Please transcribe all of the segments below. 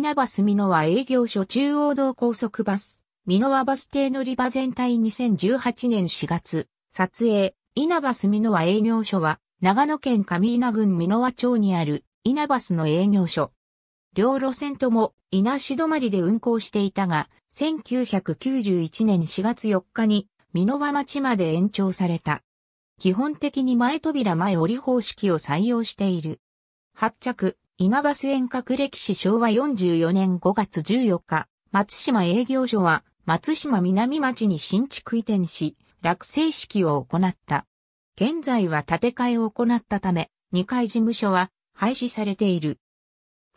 稲葉すみのは営業所中央道高速バス、美濃和バス停乗り場全体2018年4月、撮影、稲葉すみのは営業所は、長野県上稲郡美濃和町にある、稲バスの営業所。両路線とも、稲市止まりで運行していたが、1991年4月4日に、美濃和町まで延長された。基本的に前扉前折り方式を採用している。発着、稲葉須遠隔歴史昭和44年5月14日、松島営業所は松島南町に新築移転し、落成式を行った。現在は建て替えを行ったため、2階事務所は廃止されている。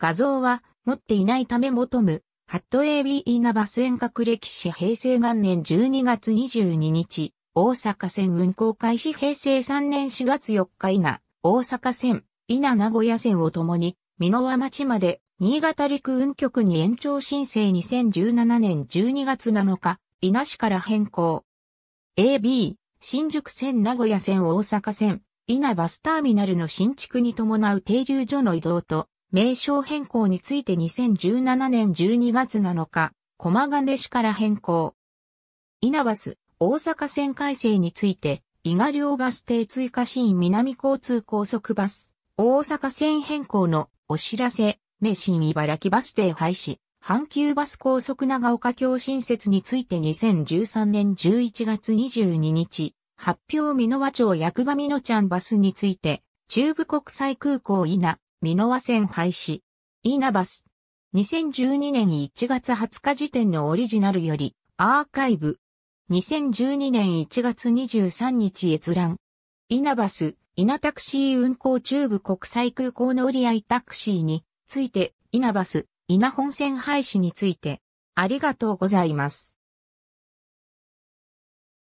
画像は持っていないため求む、ハット AB 稲葉須遠隔歴史平成元年12月22日、大阪線運行開始平成3年4月4日以内、大阪線、稲名古屋線を共に美濃和町まで、新潟陸運局に延長申請2017年12月7日、稲市から変更。AB、新宿線名古屋線大阪線、稲バスターミナルの新築に伴う停留所の移動と、名称変更について2017年12月7日、駒金市から変更。稲バス、大阪線改正について、伊賀両バス停追加シーン南交通高速バス、大阪線変更のお知らせ、名神茨城バス停廃止、阪急バス高速長岡京新設について2013年11月22日、発表美濃和町役場美濃ちゃんバスについて、中部国際空港稲、美濃和線廃止、稲バス。2012年1月20日時点のオリジナルより、アーカイブ。2012年1月23日閲覧。稲バス、稲タクシー運行中部国際空港乗り合いタクシーについて、稲バス、稲本線廃止について、ありがとうございます。